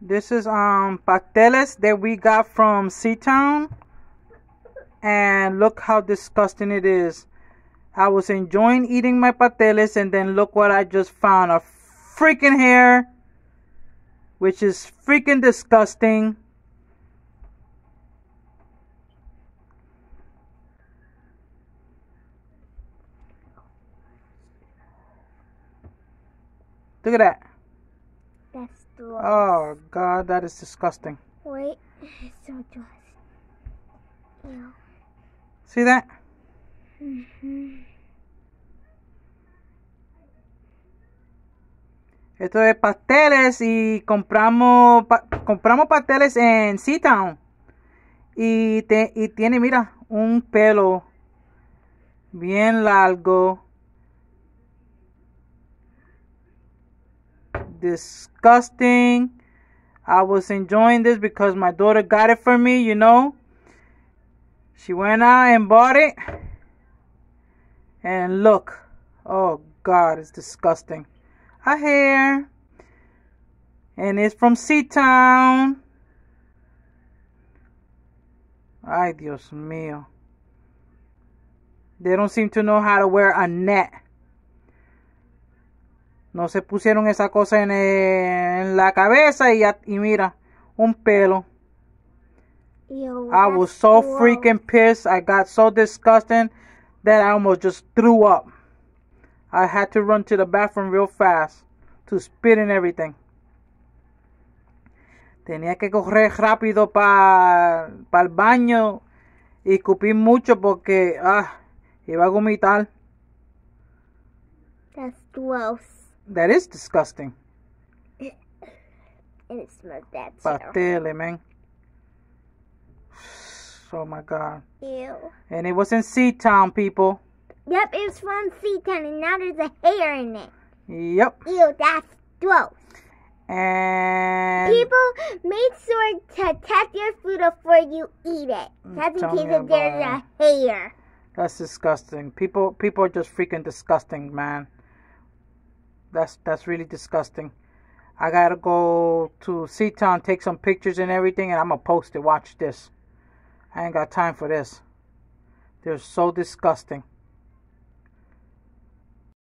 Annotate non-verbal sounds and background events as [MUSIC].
This is um pateles that we got from Seatown. And look how disgusting it is. I was enjoying eating my pateles and then look what I just found. A freaking hair. Which is freaking disgusting. Look at that. Oh God, that is disgusting. Wait, it's [LAUGHS] so gross. See that? Mm-hmm. Esto es pasteles y compramos compramos pasteles en Seatown. Y, te, y tiene, mira, un pelo bien largo disgusting. I was enjoying this because my daughter got it for me, you know. She went out and bought it. And look. Oh, God, it's disgusting. I hair. And it's from Town. Ay, Dios mío. They don't seem to know how to wear a net. No se pusieron esa cosa en, eh, la cabeza y, y, mira, un pelo. I was so freaking pissed. I got so disgusted that I almost just threw up. I had to run to the bathroom real fast to spit and everything. Tenía que correr rápido para pa el baño y cupí mucho porque ah, iba a vomitar. That's gross. That is disgusting. [COUGHS] and it smells bad too. Pastel, man. Oh my god. Ew. And it was in Sea Town, people. Yep, it was from Sea Town, and now there's a hair in it. Yep. Ew, that's gross. And people make sure to test your food before you eat it. Mm, that's in case if there's a hair. That's disgusting. People people are just freaking disgusting, man that's that's really disgusting. I gotta go to Seaton, take some pictures and everything, and I'm gonna post it. Watch this. I ain't got time for this. They're so disgusting.